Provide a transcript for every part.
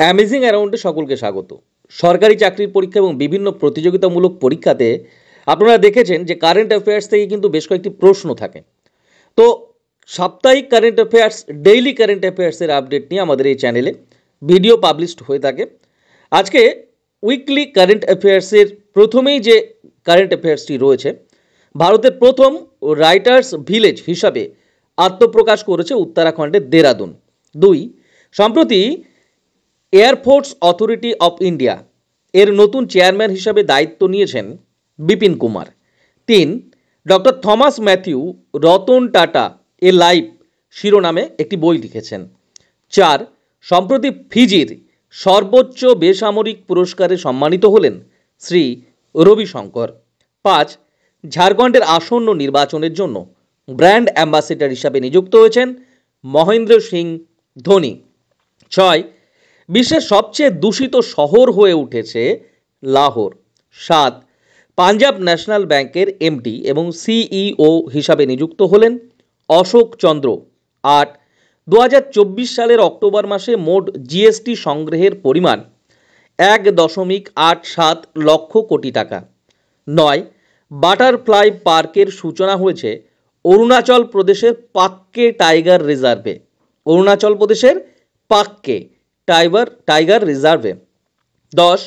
amazing অ্যারাউন্ডে সকলকে স্বাগত সরকারি চাকরির পরীক্ষা এবং বিভিন্ন প্রতিযোগিতামূলক পরীক্ষাতে আপনারা দেখেছেন যে কারেন্ট অ্যাফেয়ার্স থেকে কিন্তু বেশ কয়েকটি প্রশ্ন থাকে তো সাপ্তাহিক কারেন্ট অ্যাফেয়ার্স ডেইলি কারেন্ট অ্যাফেয়ার্সের আপডেট নিয়ে আমাদের এই চ্যানেলে ভিডিও পাবলিশড হয়ে থাকে আজকে উইকলি কারেন্ট অ্যাফেয়ার্সের প্রথমেই যে কারেন্ট অ্যাফেয়ার্সটি রয়েছে ভারতের প্রথম রাইটার্স ভিলেজ হিসাবে আত্মপ্রকাশ করেছে উত্তরাখণ্ডের দেরাদুন দুই সম্প্রতি এয়ারফোর্স অথরিটি অফ ইন্ডিয়া এর নতুন চেয়ারম্যান হিসাবে দায়িত্ব নিয়েছেন বিপিন কুমার তিন doctor Thomas Mathew Ratan Tata a life শিরোনামে একটি বই লিখেছেন চার সম্প্রতি ফিজির সর্বোচ্চ বেসামরিক পুরস্কারে সম্মানিত হলেন শ্রী রবিশঙ্কর পাঁচ ঝাড়খণ্ডের আসন্ন নির্বাচনের জন্য ব্র্যান্ড অ্যাম্বাসেডর হিসাবে নিযুক্ত হয়েছেন মহেন্দ্র সিং ধোনি ছয় বিশ্বের সবচেয়ে দূষিত শহর হয়ে উঠেছে লাহোর সাত পাঞ্জাব ন্যাশনাল ব্যাংকের এমডি এবং সিইও হিসাবে নিযুক্ত হলেন অশোক চন্দ্র আট দু সালের অক্টোবর মাসে মোট জিএসটি সংগ্রহের পরিমাণ এক দশমিক আট সাত লক্ষ কোটি টাকা নয় বাটারফ্লাই পার্কের সূচনা হয়েছে অরুণাচল প্রদেশের পাক্কে টাইগার রিজার্ভে অরুণাচল প্রদেশের পাক্কে টাইবার টাইগার রিজার্ভে দশ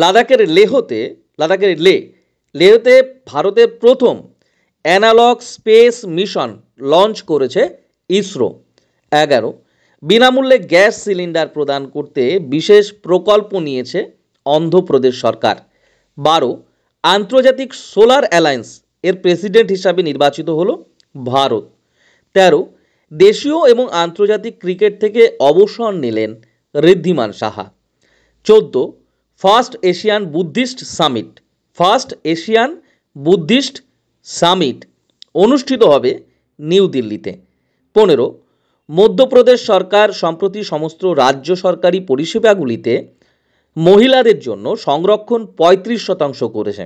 লাদাখের লেহতে লাদাখের লে লেহতে ভারতের প্রথম অ্যানালগ স্পেস মিশন লঞ্চ করেছে ইসরো এগারো বিনামূল্যে গ্যাস সিলিন্ডার প্রদান করতে বিশেষ প্রকল্প নিয়েছে অন্ধ্রপ্রদেশ সরকার বারো আন্তর্জাতিক সোলার অ্যালায়েন্স এর প্রেসিডেন্ট হিসাবে নির্বাচিত হল ভারত তেরো দেশীয় এবং আন্তর্জাতিক ক্রিকেট থেকে অবসর নিলেন ঋদ্ধিমান সাহা চোদ্দ first Asian Buddhist summit first Asian Buddhist summit অনুষ্ঠিত হবে নিউ দিল্লিতে পনেরো মধ্যপ্রদেশ সরকার সম্প্রতি সমস্ত রাজ্য সরকারি পরিষেবাগুলিতে মহিলাদের জন্য সংরক্ষণ পঁয়ত্রিশ শতাংশ করেছে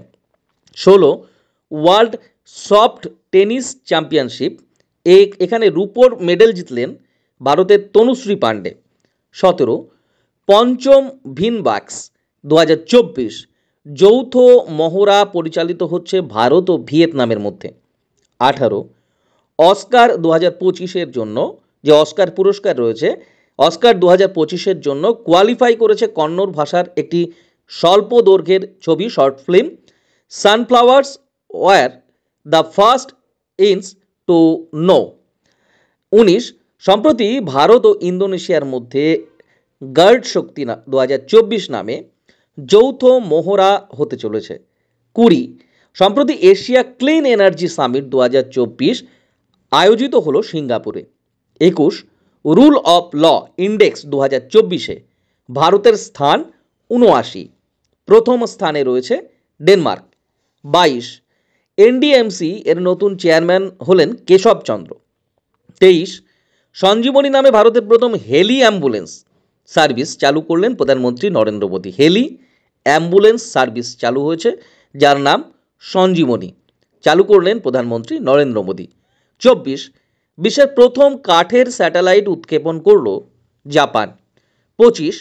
ষোলো ওয়ার্ল্ড সফট টেনিস চ্যাম্পিয়নশিপ এখানে রুপোর মেডেল জিতলেন ভারতের তনুশ্রী পাণ্ডে সতেরো পঞ্চম ভিনবাক্স দু হাজার চব্বিশ যৌথ মহড়া পরিচালিত হচ্ছে ভারত ও ভিয়েতনামের মধ্যে আঠারো অস্কার দু হাজার পঁচিশের জন্য যে অস্কার পুরস্কার রয়েছে অস্কার দু হাজার পঁচিশের জন্য কোয়ালিফাই করেছে কন্নড় ভাষার একটি স্বল্প দৈর্ঘ্যের ছবি short film sunflowers were the first ones to know উনিশ সম্প্রতি ভারত ও ইন্দোনেশিয়ার মধ্যে গার্ড শক্তি দু নামে যৌথ মোহরা হতে চলেছে কুড়ি সম্প্রতি এশিয়া ক্লিন এনার্জি সামিট দু আয়োজিত হলো সিঙ্গাপুরে একুশ রুল অফ ল ইন্ডেক্স দু হাজার চব্বিশে ভারতের স্থান উনআশি প্রথম স্থানে রয়েছে ডেনমার্ক বাইশ এনডিএমসি এর নতুন চেয়ারম্যান হলেন কেশবচন্দ্র তেইশ সঞ্জীবনী নামে ভারতের প্রথম হেলি অ্যাম্বুলেন্স সার্ভিস চালু করলেন প্রধানমন্ত্রী নরেন্দ্র মোদী হেলি অ্যাম্বুলেন্স সার্ভিস চালু হয়েছে যার নাম সঞ্জীবনী চালু করলেন প্রধানমন্ত্রী নরেন্দ্র মোদী চব্বিশ বিশ্বের প্রথম কাঠের স্যাটেলাইট উৎক্ষেপণ করল জাপান পঁচিশ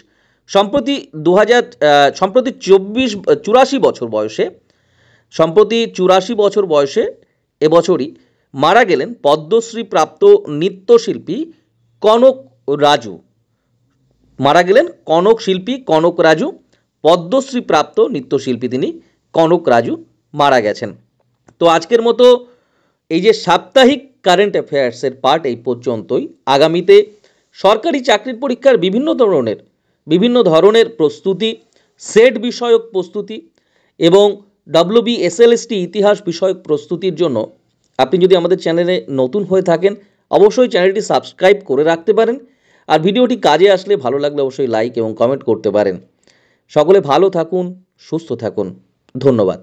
সম্প্রতি দু সম্প্রতি চব্বিশ চুরাশি বছর বয়সে সম্প্রতি চুরাশি বছর বয়সে এবছরই মারা গেলেন পদ্মশ্রী প্রাপ্ত নৃত্যশিল্পী কনক রাজু মারা গেলেন কনক শিল্পী কনক রাজু পদ্মশ্রী প্রাপ্ত নৃত্যশিল্পী তিনি কনক রাজু মারা গেছেন তো আজকের মতো এই যে সাপ্তাহিক কারেন্ট অ্যাফেয়ার্সের পার্ট এই পর্যন্তই আগামীতে সরকারি চাকরির পরীক্ষার বিভিন্ন ধরনের বিভিন্ন ধরনের প্রস্তুতি সেট বিষয়ক প্রস্তুতি এবং ডব্লিউবি এসএলএসটি ইতিহাস বিষয়ক প্রস্তুতির জন্য আপনি যদি আমাদের চ্যানেলে নতুন হয়ে থাকেন অবশ্যই চ্যানেলটি সাবস্ক্রাইব করে রাখতে পারেন আর ভিডিওটি কাজে আসলে ভালো লাগলে অবশ্যই লাইক এবং কমেন্ট করতে পারেন সকলে ভালো থাকুন সুস্থ থাকুন ধন্যবাদ